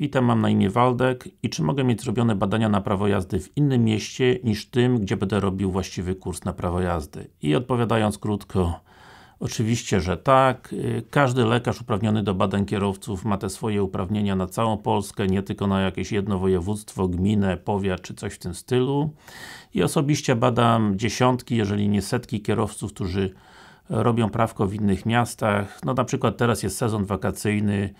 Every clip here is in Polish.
Witam, mam na imię Waldek i czy mogę mieć zrobione badania na prawo jazdy w innym mieście niż tym, gdzie będę robił właściwy kurs na prawo jazdy? I odpowiadając krótko, oczywiście, że tak. Y, każdy lekarz uprawniony do badań kierowców ma te swoje uprawnienia na całą Polskę, nie tylko na jakieś jedno województwo, gminę, powiat czy coś w tym stylu. I osobiście badam dziesiątki, jeżeli nie setki kierowców, którzy robią prawko w innych miastach. No na przykład teraz jest sezon wakacyjny,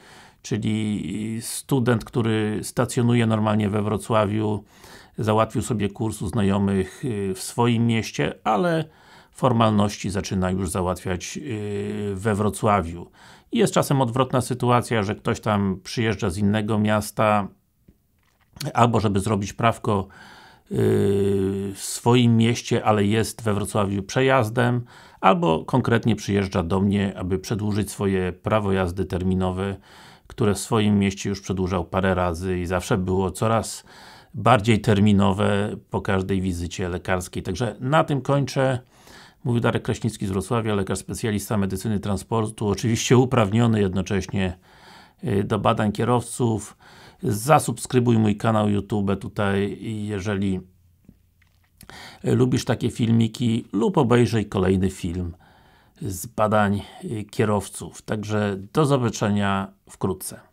czyli student, który stacjonuje normalnie we Wrocławiu, załatwił sobie kurs u znajomych y, w swoim mieście, ale formalności zaczyna już załatwiać y, we Wrocławiu. Jest czasem odwrotna sytuacja, że ktoś tam przyjeżdża z innego miasta albo żeby zrobić prawko y, w swoim mieście, ale jest we Wrocławiu przejazdem, albo konkretnie przyjeżdża do mnie, aby przedłużyć swoje prawo jazdy terminowe które w swoim mieście już przedłużał parę razy i zawsze było coraz bardziej terminowe po każdej wizycie lekarskiej. Także na tym kończę. Mówił Darek Kraśnicki z Wrocławia, lekarz specjalista medycyny transportu, oczywiście uprawniony jednocześnie y, do badań kierowców. Zasubskrybuj mój kanał YouTube tutaj, jeżeli lubisz takie filmiki lub obejrzyj kolejny film z badań y, kierowców. Także do zobaczenia wkrótce.